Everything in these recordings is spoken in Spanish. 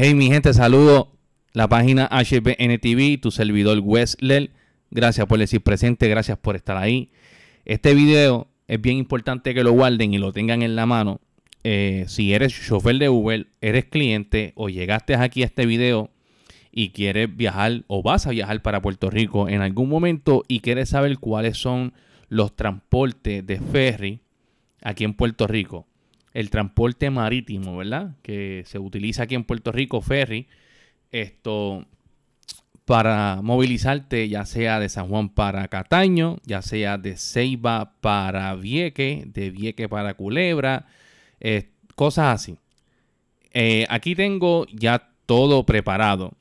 Hey mi gente, saludo la página HBN TV, tu servidor Wesley. Gracias por decir presente, gracias por estar ahí. Este video es bien importante que lo guarden y lo tengan en la mano. Eh, si eres chofer de Uber, eres cliente o llegaste aquí a este video y quieres viajar o vas a viajar para Puerto Rico en algún momento y quieres saber cuáles son los transportes de ferry aquí en Puerto Rico el transporte marítimo, ¿verdad? Que se utiliza aquí en Puerto Rico, ferry, esto para movilizarte ya sea de San Juan para Cataño, ya sea de Ceiba para Vieque, de Vieque para Culebra, eh, cosas así. Eh, aquí tengo ya todo preparado.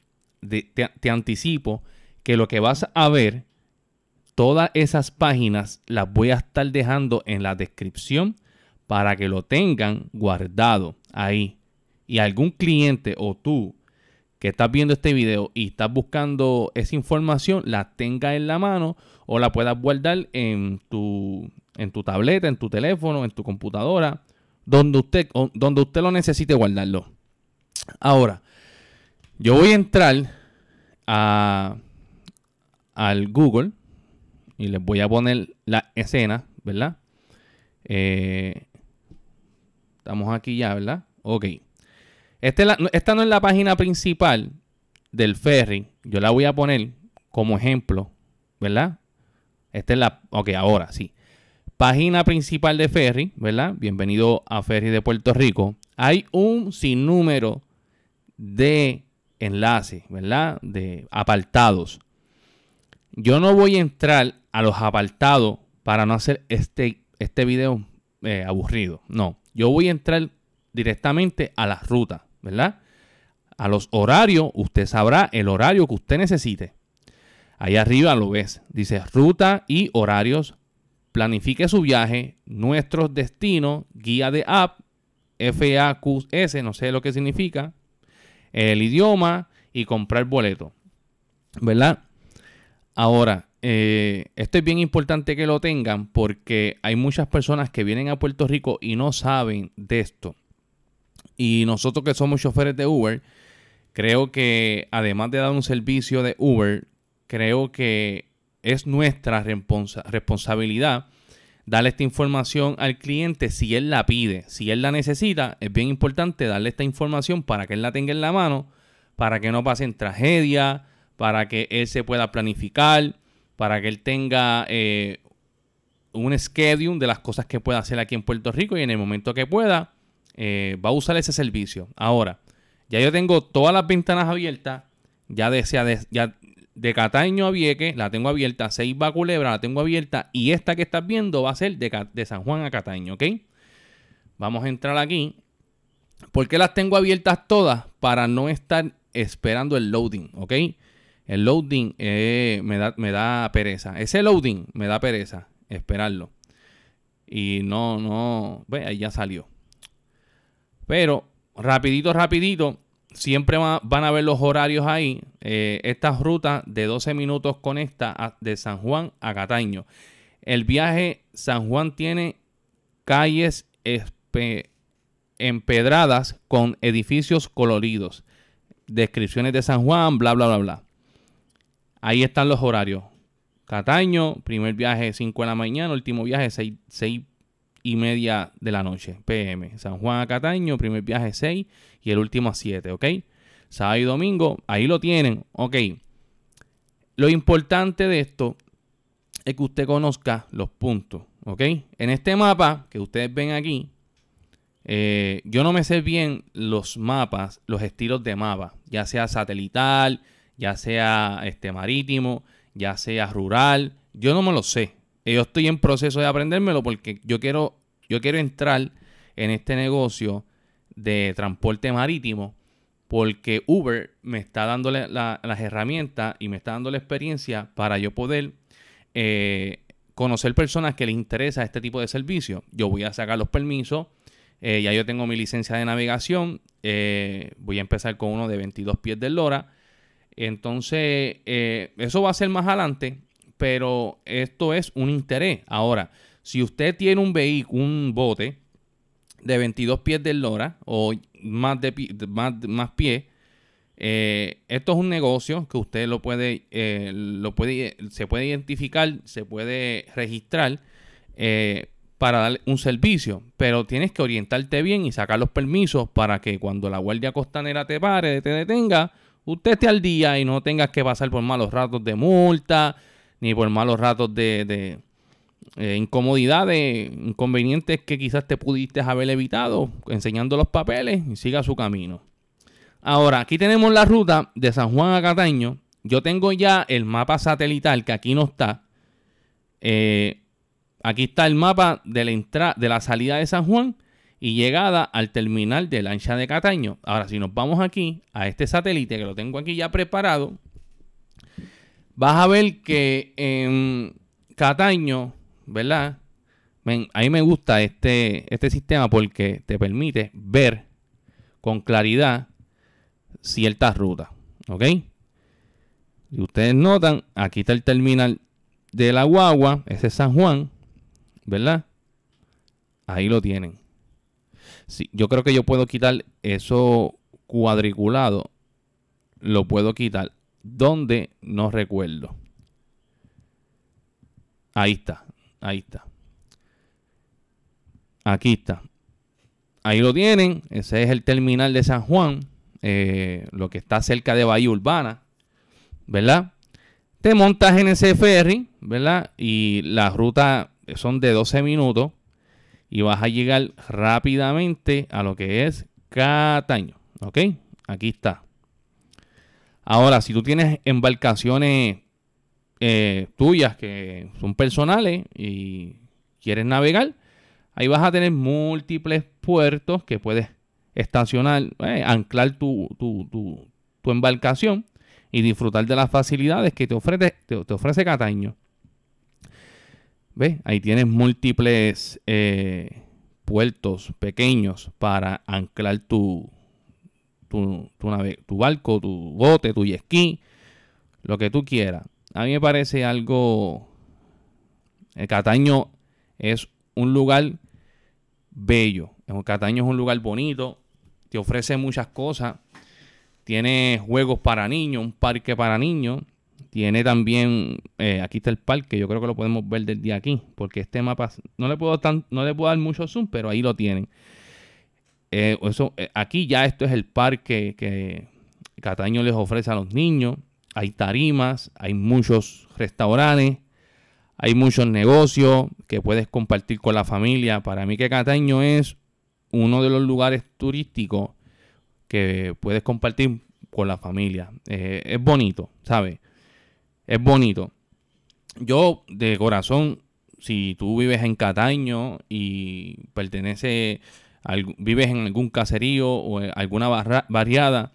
te, te anticipo que lo que vas a ver, todas esas páginas las voy a estar dejando en la descripción para que lo tengan guardado ahí. Y algún cliente o tú que estás viendo este video y estás buscando esa información, la tenga en la mano o la puedas guardar en tu, en tu tableta, en tu teléfono, en tu computadora, donde usted, donde usted lo necesite guardarlo. Ahora, yo voy a entrar a, al Google y les voy a poner la escena, ¿verdad? Eh, Estamos aquí ya, ¿verdad? Ok. Este esta no es la página principal del ferry. Yo la voy a poner como ejemplo, ¿verdad? Esta es la... Ok, ahora sí. Página principal de ferry, ¿verdad? Bienvenido a Ferry de Puerto Rico. Hay un sinnúmero de enlaces, ¿verdad? De apartados. Yo no voy a entrar a los apartados para no hacer este, este video eh, aburrido. No. Yo voy a entrar directamente a las rutas, ¿verdad? A los horarios, usted sabrá el horario que usted necesite. Ahí arriba lo ves, dice ruta y horarios. Planifique su viaje, nuestros destinos, guía de app, FAQS, no sé lo que significa, el idioma y comprar boleto, ¿verdad? Ahora, eh, esto es bien importante que lo tengan porque hay muchas personas que vienen a Puerto Rico y no saben de esto. Y nosotros que somos choferes de Uber, creo que además de dar un servicio de Uber, creo que es nuestra responsabilidad darle esta información al cliente si él la pide, si él la necesita, es bien importante darle esta información para que él la tenga en la mano, para que no pasen tragedias, para que él se pueda planificar, para que él tenga eh, un schedule de las cosas que pueda hacer aquí en Puerto Rico y en el momento que pueda eh, va a usar ese servicio. Ahora, ya yo tengo todas las ventanas abiertas, ya de, de, de Cataño a Vieque, la tengo abierta, Seis va Culebra, la tengo abierta y esta que estás viendo va a ser de, de San Juan a Cataño, ¿ok? Vamos a entrar aquí. ¿Por qué las tengo abiertas todas? Para no estar esperando el loading, ¿ok? El loading eh, me, da, pereza. Ese loading me da pereza esperarlo. Y no, no, ve, ahí ya salió. Pero rapidito, rapidito, siempre van a ver los horarios ahí. Eh, esta ruta de 12 minutos con esta de San Juan a Cataño. El viaje San Juan tiene calles empedradas con edificios coloridos. Descripciones de San Juan, bla, bla, bla, bla. Ahí están los horarios. Cataño, primer viaje 5 de la mañana, último viaje 6, y media de la noche, PM. San Juan a Cataño, primer viaje 6 y el último a 7, ¿ok? Sábado y domingo, ahí lo tienen, ok. Lo importante de esto es que usted conozca los puntos, ¿ok? En este mapa que ustedes ven aquí, eh, yo no me sé bien los mapas, los estilos de mapa, ya sea satelital, ya sea este, marítimo, ya sea rural. Yo no me lo sé. Yo estoy en proceso de aprendérmelo porque yo quiero, yo quiero entrar en este negocio de transporte marítimo porque Uber me está dando las herramientas y me está dando la experiencia para yo poder eh, conocer personas que les interesa este tipo de servicio. Yo voy a sacar los permisos, eh, ya yo tengo mi licencia de navegación, eh, voy a empezar con uno de 22 pies de lora entonces, eh, eso va a ser más adelante, pero esto es un interés. Ahora, si usted tiene un vehículo, un bote de 22 pies de lora o más, de, más, pies, eh, esto es un negocio que usted lo puede, eh, lo puede, se puede identificar, se puede registrar para dar un servicio, pero tienes que orientarte bien y sacar los permisos para que cuando la guardia costanera te pare, te detenga, usted esté al día y no tengas que pasar por malos ratos de multa, ni por malos ratos de, eh, incomodidades, inconvenientes que quizás te pudiste haber evitado enseñando los papeles y siga su camino. Ahora, aquí tenemos la ruta de San Juan a Cataño. Yo tengo ya el mapa satelital que aquí no está. Eh, aquí está el mapa de la, de la salida de San Juan y llegada al terminal de lancha de Cataño. Ahora, si nos vamos aquí a este satélite que lo tengo aquí ya preparado, vas a ver que en Cataño, ¿verdad? Ahí me gusta este, este sistema porque te permite ver con claridad ciertas rutas, ¿ok? Y ustedes notan, aquí está el terminal de la guagua, ese es San Juan, ¿verdad? Ahí lo tienen. Sí, yo creo que yo puedo quitar eso cuadriculado. Lo puedo quitar. ¿Dónde? No recuerdo. Ahí está. Ahí está. Aquí está. Ahí lo tienen. Ese es el terminal de San Juan. Eh, lo que está cerca de Bahía Urbana. ¿Verdad? Te montas en ese ferry. ¿Verdad? Y la ruta son de 12 minutos y vas a llegar rápidamente a lo que es Cataño. ¿Ok? Aquí está. Ahora, si tú tienes embarcaciones eh, tuyas que son personales y quieres navegar, ahí vas a tener múltiples puertos que puedes estacionar, eh, anclar tu, embarcación y disfrutar de las facilidades que te ofrece, te ofrece Cataño. ¿Ves? Ahí tienes múltiples eh, puertos pequeños para anclar tu, tu, tu, tu barco, tu bote, tu esquí, lo que tú quieras. A mí me parece algo... El Cataño es un lugar bello. El Cataño es un lugar bonito, te ofrece muchas cosas. Tiene juegos para niños, un parque para niños. Tiene también, eh, aquí está el parque, yo creo que lo podemos ver desde aquí, porque este mapa no le puedo, tan, no le puedo dar mucho zoom, pero ahí lo tienen. Eh, eso, eh, aquí ya esto es el parque que Cataño les ofrece a los niños. Hay tarimas, hay muchos restaurantes, hay muchos negocios que puedes compartir con la familia. Para mí que Cataño es uno de los lugares turísticos que puedes compartir con la familia. es bonito, ¿sabes? es bonito. Yo, de corazón, si tú vives en Cataño y pertenece, al, vives en algún caserío o alguna barra, variada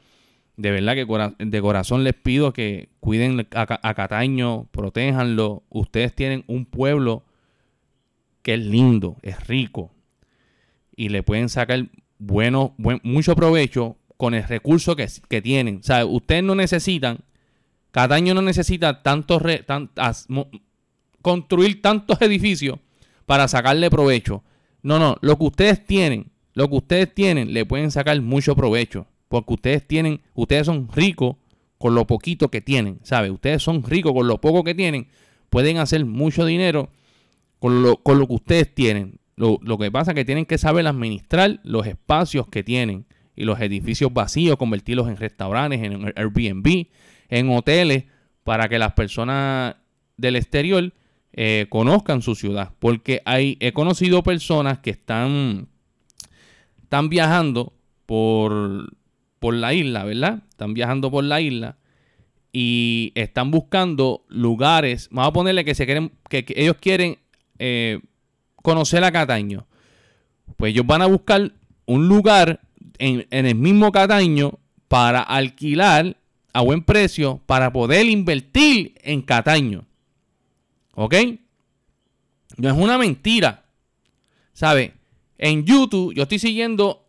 de verdad que de corazón les pido que cuiden a, Cataño, protéjanlo. Ustedes tienen un pueblo que es lindo, es rico y le pueden sacar bueno, buen, mucho provecho con el recurso que, que tienen. O sea, ustedes no necesitan cada año no necesita tantos construir tantos edificios para sacarle provecho. No, no, lo que ustedes tienen, lo que ustedes tienen, le pueden sacar mucho provecho. Porque ustedes tienen, ustedes son ricos con lo poquito que tienen, ¿sabe? Ustedes son ricos con lo poco que tienen, pueden hacer mucho dinero con lo, con lo que ustedes tienen. Lo, lo que pasa es que tienen que saber administrar los espacios que tienen y los edificios vacíos, convertirlos en restaurantes, en Airbnb, en hoteles para que las personas del exterior eh, conozcan su ciudad. Porque hay, he conocido personas que están, están viajando por, la isla, ¿verdad? Están viajando por la isla y están buscando lugares. Vamos a ponerle que se quieren, que, ellos quieren eh, conocer a Cataño. Pues ellos van a buscar un lugar en, en el mismo Cataño para alquilar a buen precio para poder invertir en Cataño. ¿Ok? No es una mentira. ¿Sabe? En YouTube yo estoy siguiendo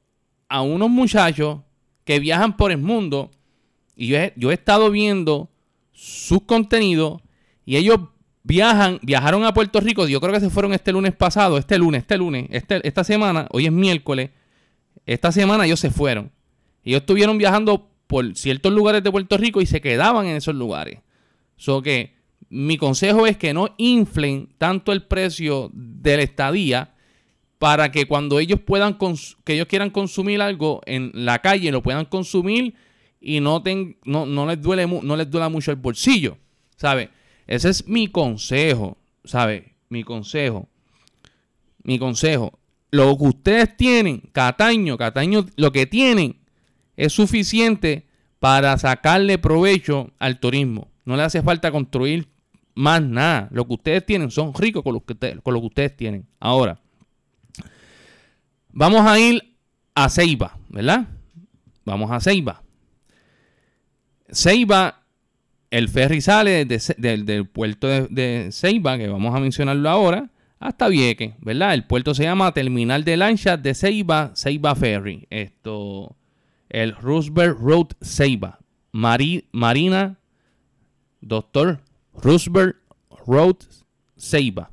a unos muchachos que viajan por el mundo y yo he, estado viendo sus contenidos y ellos viajan, viajaron a Puerto Rico, yo creo que se fueron este lunes pasado, este lunes, este lunes, este, esta semana, hoy es miércoles, esta semana ellos se fueron. Ellos estuvieron viajando por ciertos lugares de Puerto Rico y se quedaban en esos lugares. que mi consejo es que no inflen tanto el precio del estadía para que cuando ellos puedan que ellos quieran consumir algo en la calle lo puedan consumir y no, les duele duela mucho el bolsillo, ¿sabe? Ese es mi consejo, ¿sabe? Mi consejo. Mi consejo. Lo que ustedes tienen, Cataño, Cataño, lo que tienen es suficiente para sacarle provecho al turismo. No le hace falta construir más nada. Lo que ustedes tienen son ricos con lo que, con lo que ustedes tienen. Ahora, vamos a ir a Ceiba, ¿verdad? Vamos a Ceiba. Ceiba, el ferry sale del puerto de, Ceiba, que vamos a mencionarlo ahora, hasta Vieques, ¿verdad? El puerto se llama Terminal de Lanchas de Ceiba, Ceiba Ferry. Esto el Roosevelt Road seiba. Marina, Doctor Roosevelt Road seiba.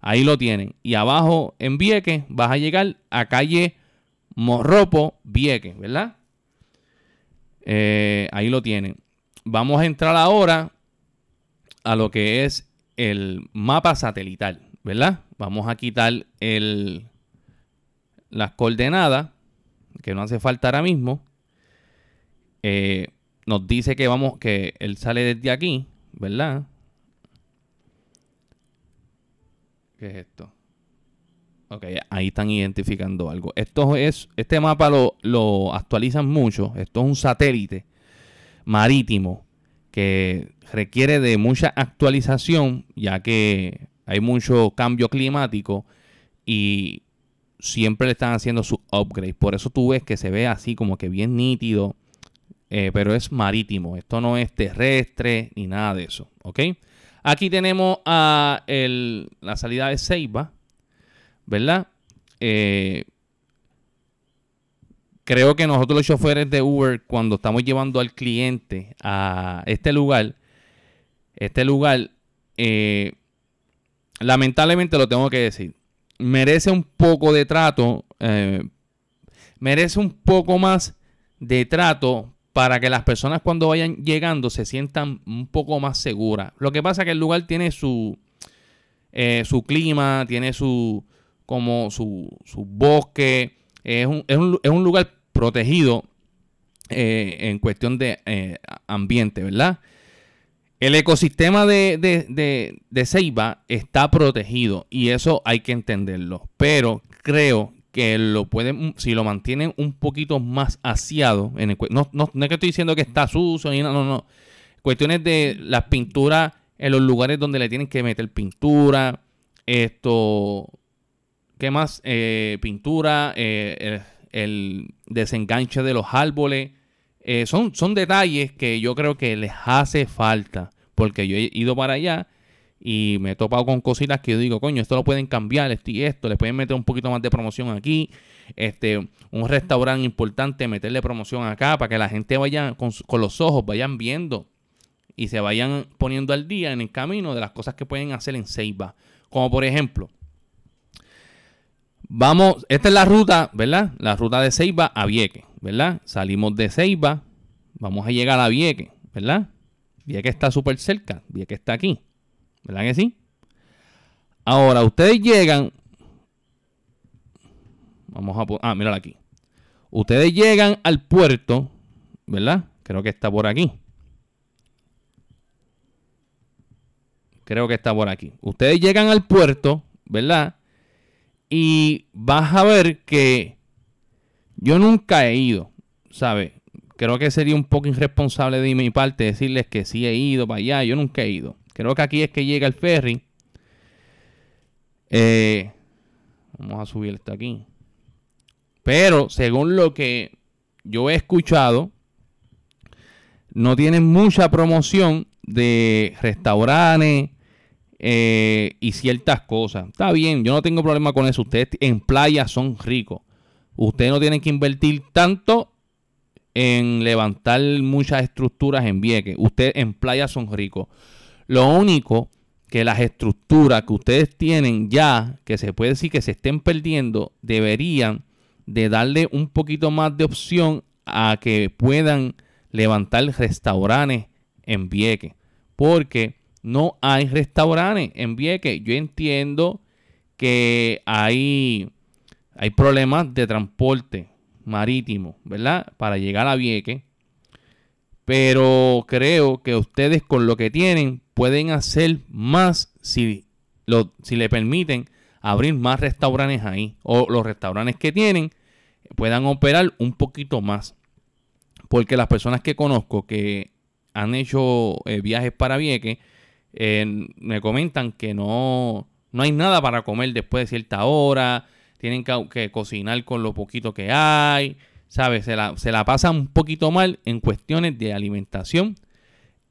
Ahí lo tienen. Y abajo en Vieques vas a llegar a calle Morropo Vieque. ¿verdad? Eh, ahí lo tienen. Vamos a entrar ahora a lo que es el mapa satelital, ¿verdad? Vamos a quitar las coordenadas, que no hace falta ahora mismo. Eh, nos dice que vamos, que él sale desde aquí, ¿verdad? ¿Qué es esto? Ok, ahí están identificando algo. Esto es, este mapa lo, lo actualizan mucho. Esto es un satélite marítimo que requiere de mucha actualización, ya que hay mucho cambio climático y siempre le están haciendo su upgrade, Por eso tú ves que se ve así como que bien nítido eh, pero es marítimo. Esto no es terrestre ni nada de eso, ¿ok? Aquí tenemos a la salida de Ceiba, ¿verdad? Eh, creo que nosotros los choferes de Uber, cuando estamos llevando al cliente a este lugar, este lugar, eh, lamentablemente lo tengo que decir, merece un poco de trato, merece un poco más de trato para que las personas cuando vayan llegando se sientan un poco más seguras. Lo que pasa es que el lugar tiene su, eh, su clima, tiene su, como su, bosque, es un, lugar protegido eh, en cuestión de eh, ambiente, ¿verdad? El ecosistema de, de, de Ceiba está protegido y eso hay que entenderlo, pero creo que lo pueden, mm, si lo mantienen un poquito más aseado, en no, es que estoy diciendo que está sucio, no, no, no. Cuestiones de las pinturas en los lugares donde le tienen que meter pintura, esto, ¿qué más? Eh, pintura, eh, el, desenganche de los árboles. Eh, son, son detalles que yo creo que les hace falta, porque yo he ido para allá y me he topado con cositas que yo digo, coño, esto lo pueden cambiar, esto y esto, le pueden meter un poquito más de promoción aquí, este, un restaurante importante, meterle promoción acá para que la gente vaya con, los ojos, vayan viendo y se vayan poniendo al día en el camino de las cosas que pueden hacer en Ceiba. Como por ejemplo, vamos, esta es la ruta, ¿verdad? La ruta de Ceiba a Vieque, ¿verdad? Salimos de Ceiba, vamos a llegar a Vieque, ¿verdad? Vieque está súper cerca, Vieque está aquí. ¿Verdad que sí? Ahora, ustedes llegan. Vamos a. Ah, mírala aquí. Ustedes llegan al puerto, ¿verdad? Creo que está por aquí. Creo que está por aquí. Ustedes llegan al puerto, ¿verdad? Y vas a ver que yo nunca he ido, ¿sabes? Creo que sería un poco irresponsable de mi parte decirles que sí he ido para allá. Yo nunca he ido. Creo que aquí es que llega el ferry. Eh, vamos a subir esto aquí. Pero según lo que yo he escuchado, no tienen mucha promoción de restaurantes eh, y ciertas cosas. Está bien, yo no tengo problema con eso. Ustedes en playa son ricos. Ustedes no tienen que invertir tanto en levantar muchas estructuras en Vieques. Ustedes en playa son ricos. Lo único que las estructuras que ustedes tienen ya, que se puede decir que se estén perdiendo, deberían de darle un poquito más de opción a que puedan levantar restaurantes en Vieques. Porque no hay restaurantes en Vieques. Yo entiendo que hay, hay problemas de transporte marítimo, ¿verdad? Para llegar a Vieques pero creo que ustedes con lo que tienen pueden hacer más si, si le permiten abrir más restaurantes ahí o los restaurantes que tienen puedan operar un poquito más. Porque las personas que conozco que han hecho eh, viajes para Vieques eh, me comentan que no, no hay nada para comer después de cierta hora, tienen que cocinar con lo poquito que hay. ¿sabes? Se la, pasa un poquito mal en cuestiones de alimentación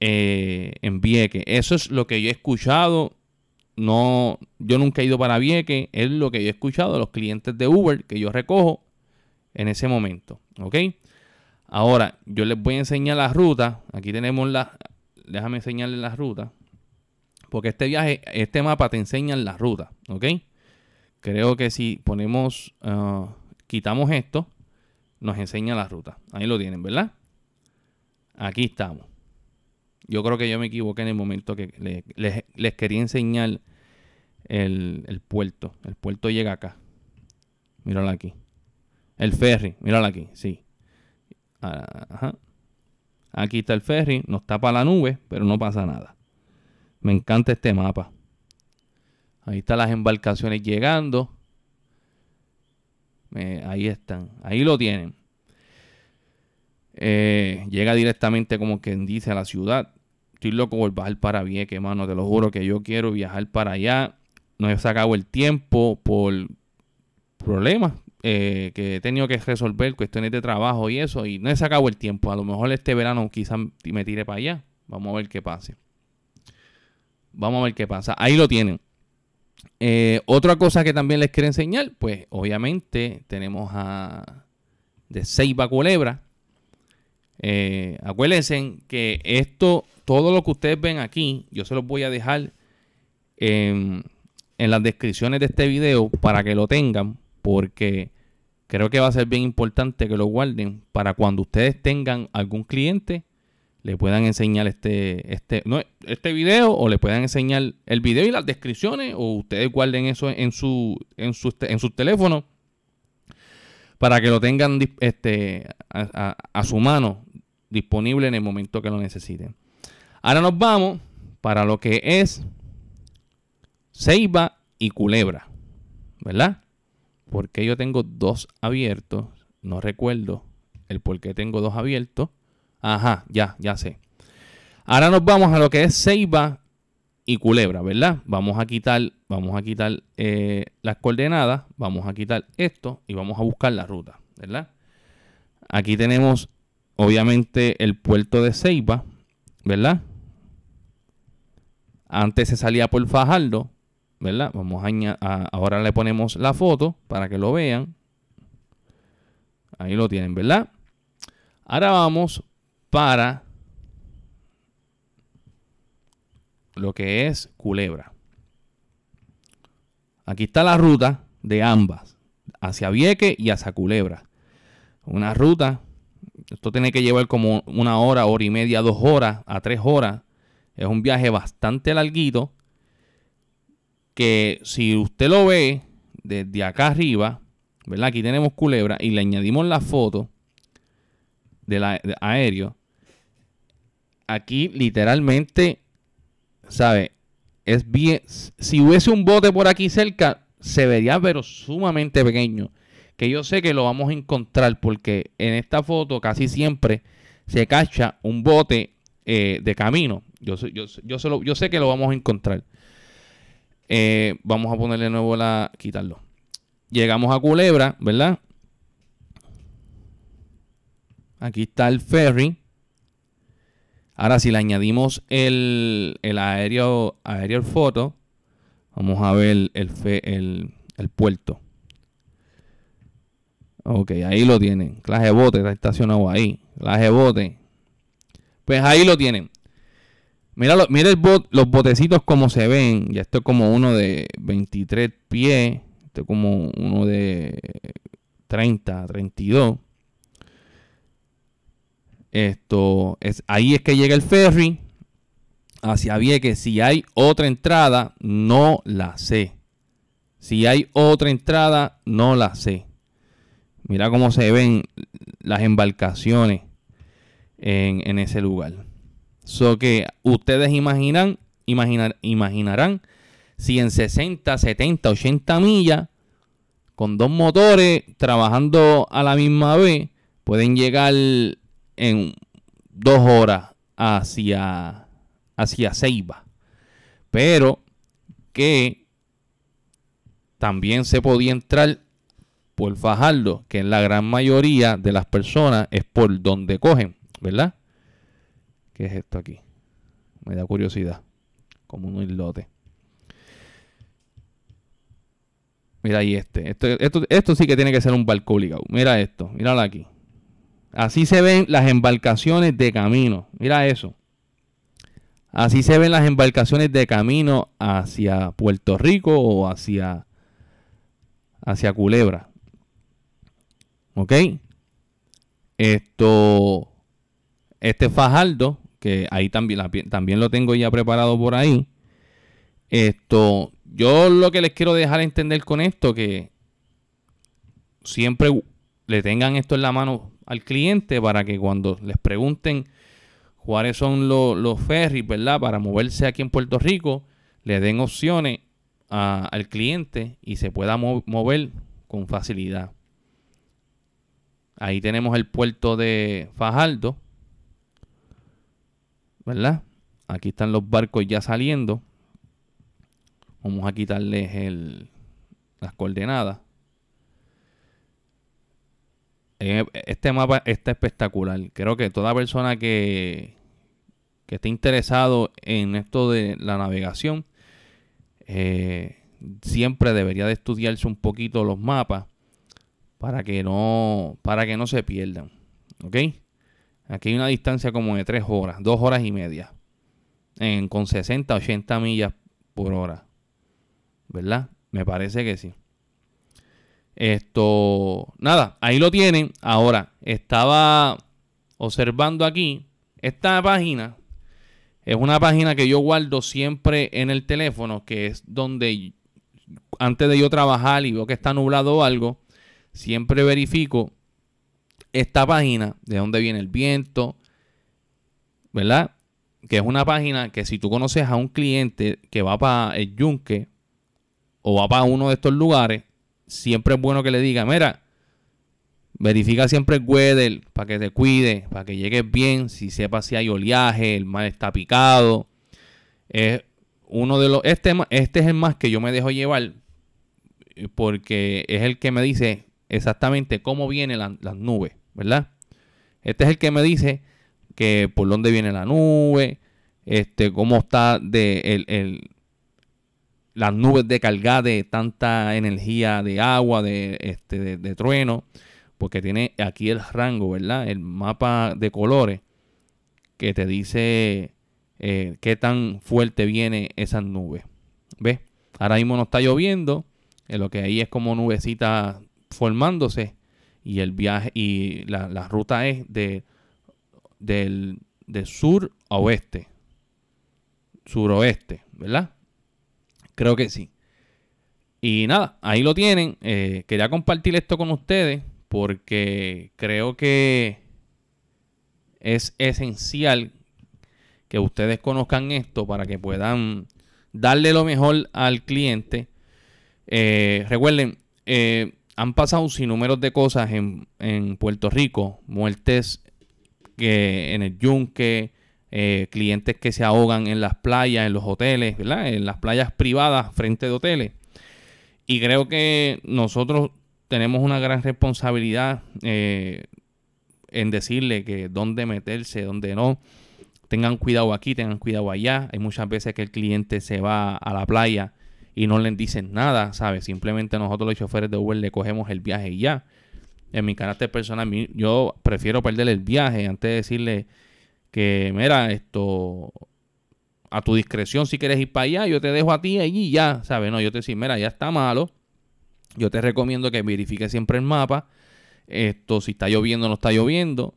eh, en Vieque. Eso es lo que yo he escuchado. No, yo nunca he ido para Vieque. Es lo que yo he escuchado los clientes de Uber que yo recojo en ese momento. ¿Ok? Ahora, yo les voy a enseñar la ruta. Aquí tenemos la. Déjame enseñarles la ruta. Porque este viaje, este mapa te enseña las ruta. ¿Ok? Creo que si ponemos. Ah, quitamos esto nos enseña la ruta. Ahí lo tienen, ¿verdad? Aquí estamos. Yo creo que yo me equivoqué en el momento que les, quería enseñar el, puerto. El puerto llega acá. Míralo aquí. El ferry, míralo aquí, sí. Ah, aquí está el ferry, nos tapa la nube, pero no pasa nada. Me encanta este mapa. Ahí están las embarcaciones llegando ahí están, ahí lo tienen. Eh, llega directamente, como quien dice, a la ciudad. Estoy loco por bajar para que mano. Te lo juro que yo quiero viajar para allá. No he sacado el tiempo por problemas eh, que he tenido que resolver, cuestiones de trabajo y eso. Y no he sacado el tiempo. A lo mejor este verano quizás me tire para allá. Vamos a ver qué pasa Vamos a ver qué pasa. Ahí lo tienen. Eh, otra cosa que también les quiero enseñar, pues obviamente tenemos a de Seiba Culebra. Eh, acuérdense que esto, todo lo que ustedes ven aquí, yo se los voy a dejar en, en las descripciones de este video para que lo tengan, porque creo que va a ser bien importante que lo guarden para cuando ustedes tengan algún cliente le puedan enseñar este, este, este video o le puedan enseñar el video y las descripciones o ustedes guarden eso en su, en su, teléfono para que lo tengan este, a, a su mano disponible en el momento que lo necesiten. Ahora nos vamos para lo que es ceiba y culebra, ¿verdad? Porque yo tengo dos abiertos, no recuerdo el por qué tengo dos abiertos Ajá, ya, ya sé. Ahora nos vamos a lo que es Ceiba y Culebra, ¿verdad? Vamos a quitar, vamos a quitar eh, las coordenadas, vamos a quitar esto y vamos a buscar la ruta, ¿verdad? Aquí tenemos, obviamente, el puerto de Ceiba, ¿verdad? Antes se salía por Fajardo, ¿verdad? Vamos a, ahora le ponemos la foto para que lo vean. Ahí lo tienen, ¿verdad? Ahora vamos para lo que es Culebra. Aquí está la ruta de ambas, hacia Vieque y hacia Culebra. Una ruta, esto tiene que llevar como una hora, hora y media, dos horas, a tres horas. Es un viaje bastante larguito que si usted lo ve desde acá arriba, ¿verdad? Aquí tenemos Culebra y le añadimos la foto del aéreo aquí literalmente, ¿sabe? Es bien, si hubiese un bote por aquí cerca, se vería pero sumamente pequeño. Que yo sé que lo vamos a encontrar porque en esta foto casi siempre se cacha un bote eh, de camino. Yo, yo, yo sé que lo vamos a encontrar. Eh, vamos a ponerle de nuevo la... quitarlo. Llegamos a Culebra, ¿verdad? Aquí está el ferry. Ahora, si le añadimos el, el aéreo, aéreo foto, vamos a ver el, el, el puerto. Ok, ahí lo tienen. Clase bote está estacionado ahí. Clase bote. Pues ahí lo tienen. Mira, los botecitos como se ven. Ya esto es como uno de 23 pies. Esto es como uno de 30, 32. Esto es ahí es que llega el ferry hacia Vieques. Si hay otra entrada, no la sé. Si hay otra entrada, no la sé. Mira cómo se ven las embarcaciones en, ese lugar. So que ustedes imaginan, imaginarán si en 60, 70, 80 millas, con dos motores trabajando a la misma vez, pueden llegar en dos horas hacia, hacia Ceiba. Pero que también se podía entrar por Fajardo, que en la gran mayoría de las personas es por donde cogen, ¿verdad? ¿Qué es esto aquí? Me da curiosidad. Como un islote. Mira ahí este. Esto, esto, sí que tiene que ser un barco Mira esto. míralo aquí. Así se ven las embarcaciones de camino. Mira eso. Así se ven las embarcaciones de camino hacia Puerto Rico o hacia, hacia Culebra. ¿Ok? Esto, este Fajardo, que ahí también, también lo tengo ya preparado por ahí. Esto, yo lo que les quiero dejar entender con esto, que siempre le tengan esto en la mano al cliente para que cuando les pregunten cuáles son los, los ferries, ¿verdad? Para moverse aquí en Puerto Rico, le den opciones al cliente y se pueda mover con facilidad. Ahí tenemos el puerto de Fajardo, ¿verdad? Aquí están los barcos ya saliendo. Vamos a quitarles el, las coordenadas. E, este mapa está espectacular. Creo que toda persona que, que esté interesado en esto de la navegación eh, siempre debería de estudiarse un poquito los mapas para que no, para que no se pierdan. ¿Ok? Aquí hay una distancia como de 3 horas, 2 horas y media. con 60, 80 millas por hora. ¿Verdad? Me parece que sí. Esto, nada, ahí lo tienen. Ahora, estaba observando aquí. Esta página es una página que yo guardo siempre en el teléfono, que es donde antes de yo trabajar y veo que está nublado o algo, siempre verifico esta página, de dónde viene el viento, ¿verdad? Que es una página que si tú conoces a un cliente que va para el yunque o va para uno de estos lugares, siempre es bueno que le diga, mira, verifica siempre el weather para que te cuide, para que llegues bien, si sepa si hay oleaje, el mar está picado. Es uno de los, este, este es el más que yo me dejo llevar eh, porque es el que me dice exactamente cómo vienen las nubes, ¿verdad? Este es el que me dice que por dónde viene la nube, este, cómo está de el las nubes de carga de tanta energía de agua, este, de, de, trueno, porque tiene aquí el rango, ¿verdad? El mapa de colores que te dice eh, qué tan fuerte viene esas nubes. ¿Ves? Ahora mismo no está lloviendo, eh, lo que ahí es como nubecita formándose y el viaje y la, ruta es de, del, de sur a oeste, suroeste, ¿verdad? Creo que sí. Y nada, ahí lo tienen. Eh, quería compartir esto con ustedes porque creo que es esencial que ustedes conozcan esto para que puedan darle lo mejor al cliente. Eh, recuerden, eh, han pasado sin números de cosas en, en Puerto Rico, muertes que en el yunque, eh, clientes que se ahogan en las playas, en los hoteles, En las playas privadas frente de hoteles. Y creo que nosotros tenemos una gran responsabilidad eh, en decirle que dónde meterse, dónde no. Tengan cuidado aquí, tengan cuidado allá. Hay muchas veces que el cliente se va a la playa y no le dicen nada, ¿sabes? Simplemente nosotros los choferes de Uber le cogemos el viaje y ya. En mi carácter personal, yo prefiero perderle el viaje antes de decirle, que mira, esto a tu discreción si quieres ir para allá, yo te dejo a ti allí ya, ¿sabes? No, yo te digo, mira, ya está malo. Yo te recomiendo que verifiques siempre el mapa, esto si está lloviendo o no está lloviendo,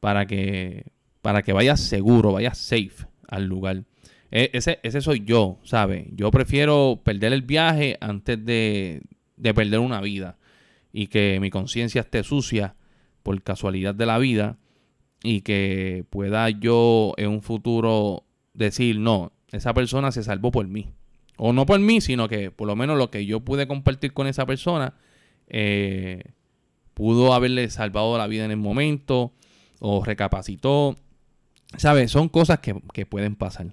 para que para que vayas seguro, vayas safe al lugar. E, ese, soy yo, ¿sabes? Yo prefiero perder el viaje antes de, de perder una vida y que mi conciencia esté sucia por casualidad de la vida y que pueda yo en un futuro decir, no, esa persona se salvó por mí. O no por mí, sino que por lo menos lo que yo pude compartir con esa persona eh, pudo haberle salvado la vida en el momento o recapacitó. ¿Sabes? Son cosas que, pueden pasar.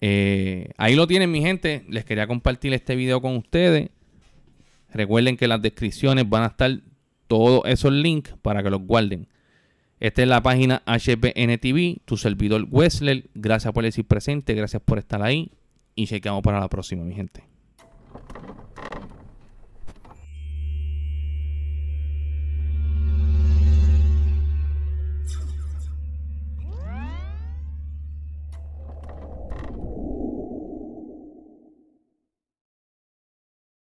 Eh, ahí lo tienen mi gente. Les quería compartir este video con ustedes. Recuerden que en las descripciones van a estar todos esos links para que los guarden. Esta es la página HBN tu servidor Wessler. Gracias por decir presente, gracias por estar ahí y chequeamos para la próxima, mi gente.